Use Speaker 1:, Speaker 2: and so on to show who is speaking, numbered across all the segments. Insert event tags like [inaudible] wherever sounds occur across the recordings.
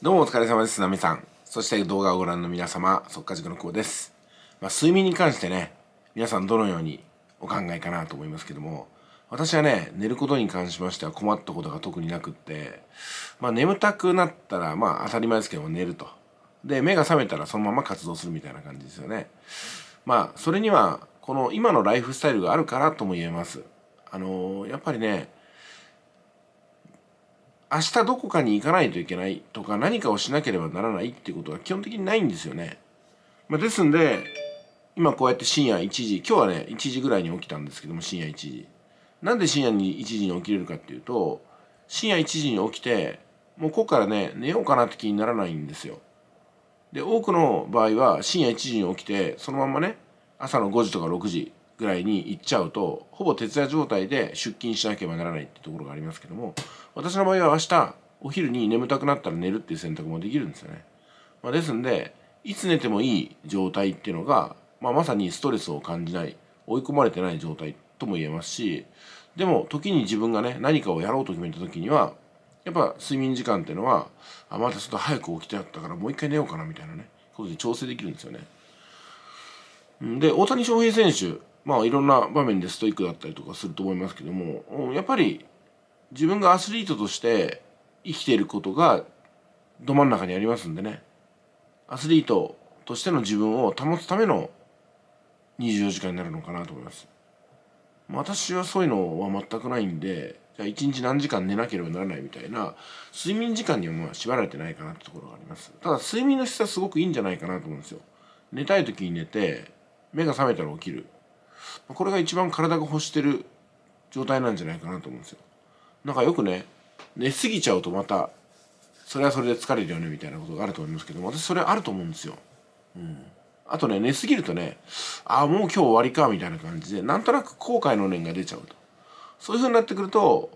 Speaker 1: どうもお疲れ様です、ナミさん。そして動画をご覧の皆様、速稼塾の久保です。まあ、睡眠に関してね、皆さんどのようにお考えかなと思いますけども、私はね、寝ることに関しましては困ったことが特になくって、まあ、眠たくなったら、まあ当たり前ですけども寝ると。で、目が覚めたらそのまま活動するみたいな感じですよね。まあ、それには、この今のライフスタイルがあるからとも言えます。あのー、やっぱりね、明日どこかに行かないといけないとか何かをしなければならないっていうことが基本的にないんですよね。まあ、ですんで今こうやって深夜1時今日はね1時ぐらいに起きたんですけども深夜1時。なんで深夜に1時に起きれるかっていうと深夜1時に起きてもうここからね寝ようかなって気にならないんですよ。で多くの場合は深夜1時に起きてそのままね朝の5時とか6時ぐらいに行っちゃうとほぼ徹夜状態で出勤しなければならないってところがありますけども私の場合は明日お昼に眠たくなったら寝るっていう選択もできるんですよね。まあ、ですんでいつ寝てもいい状態っていうのが、まあ、まさにストレスを感じない追い込まれてない状態とも言えますしでも時に自分がね何かをやろうと決めた時にはやっぱ睡眠時間っていうのはあまたちょっと早く起きてあったからもう一回寝ようかなみたいなねことで調整できるんですよね。で大谷翔平選手まあいろんな場面でストイックだったりとかすると思いますけどもやっぱり自分がアスリートとして生きていることがど真ん中にありますんでねアスリートとしての自分を保つための24時間になるのかなと思います。私はそういうのは全くないんで、じゃあ一日何時間寝なければならないみたいな、睡眠時間にはまあ縛られてないかなってところがあります。ただ睡眠の質はすごくいいんじゃないかなと思うんですよ。寝たい時に寝て、目が覚めたら起きる。これが一番体が欲してる状態なんじゃないかなと思うんですよなんかよくね寝すぎちゃうとまたそれはそれで疲れるよねみたいなことがあると思いますけど私それあると思うんですよ、うん、あとね寝すぎるとねああもう今日終わりかみたいな感じでなんとなく後悔の念が出ちゃうとそういうふうになってくると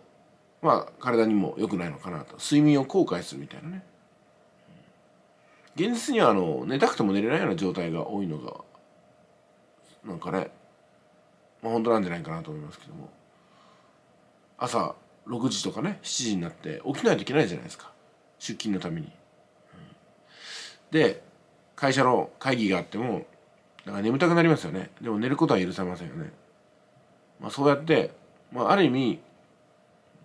Speaker 1: まあ体にも良くないのかなと睡眠を後悔するみたいなね現実にはあの寝たくても寝れないような状態が多いのがなんかねまあ、本当なんじゃないかなと思いますけども朝6時とかね7時になって起きないといけないじゃないですか出勤のために。で会社の会議があってもだから眠たくなりますよねでも寝ることは許されませんよね。まあ、そうやって、まあ、ある意味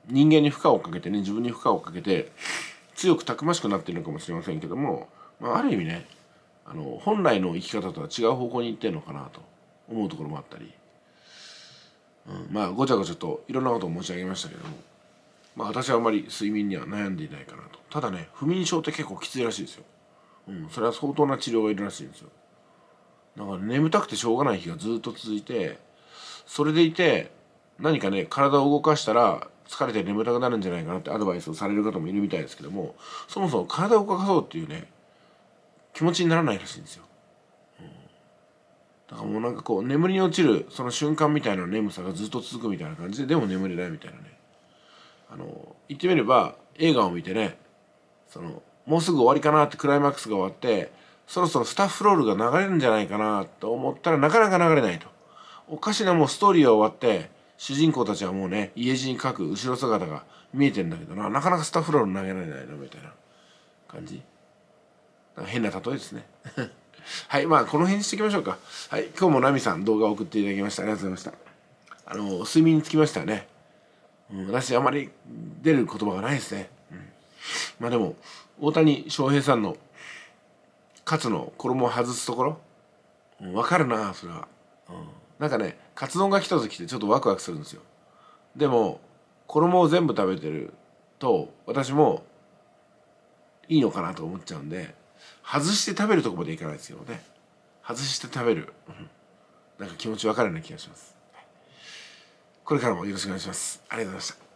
Speaker 1: 人間に負荷をかけてね自分に負荷をかけて強くたくましくなってるのかもしれませんけども、まあ、ある意味ねあの本来の生き方とは違う方向に行ってるのかなと思うところもあったり。うん、まあごちゃごちゃといろんなことを申し上げましたけども、まあ、私はあまり睡眠には悩んでいないかなとただね不眠症って結構きついらしいですよ、うん、それは相当な治療がいるらしいんですよだから眠たくてしょうがない日がずっと続いてそれでいて何かね体を動かしたら疲れて眠たくなるんじゃないかなってアドバイスをされる方もいるみたいですけどもそもそも体を動かそうっていうね気持ちにならないらしいんですよだからもうなんかこう眠りに落ちるその瞬間みたいな眠さがずっと続くみたいな感じででも眠れないみたいなねあの言ってみれば映画を見てねそのもうすぐ終わりかなってクライマックスが終わってそろそろスタッフロールが流れるんじゃないかなと思ったらなかなか流れないとおかしなもうストーリーが終わって主人公たちはもうね家路に書く後ろ姿が見えてんだけどななかなかスタッフロール投げられないなみたいな感じ変な例えですね [laughs] はいまあこの辺にしておきましょうかはい今日もナミさん動画を送っていただきましたありがとうございましたあの睡眠につきましたね、うん、私あまり出る言葉がないですね、うん、まあでも大谷翔平さんの勝の衣を外すところ、うん、かるなそれは、うん、なんかねカツ丼が来た時ってちょっとワクワクするんですよでも衣を全部食べてると私もいいのかなと思っちゃうんで外して食べるとこまでいかないですけどね外して食べる、うん、なんか気持ち分かるような気がしますこれからもよろしくお願いしますありがとうございました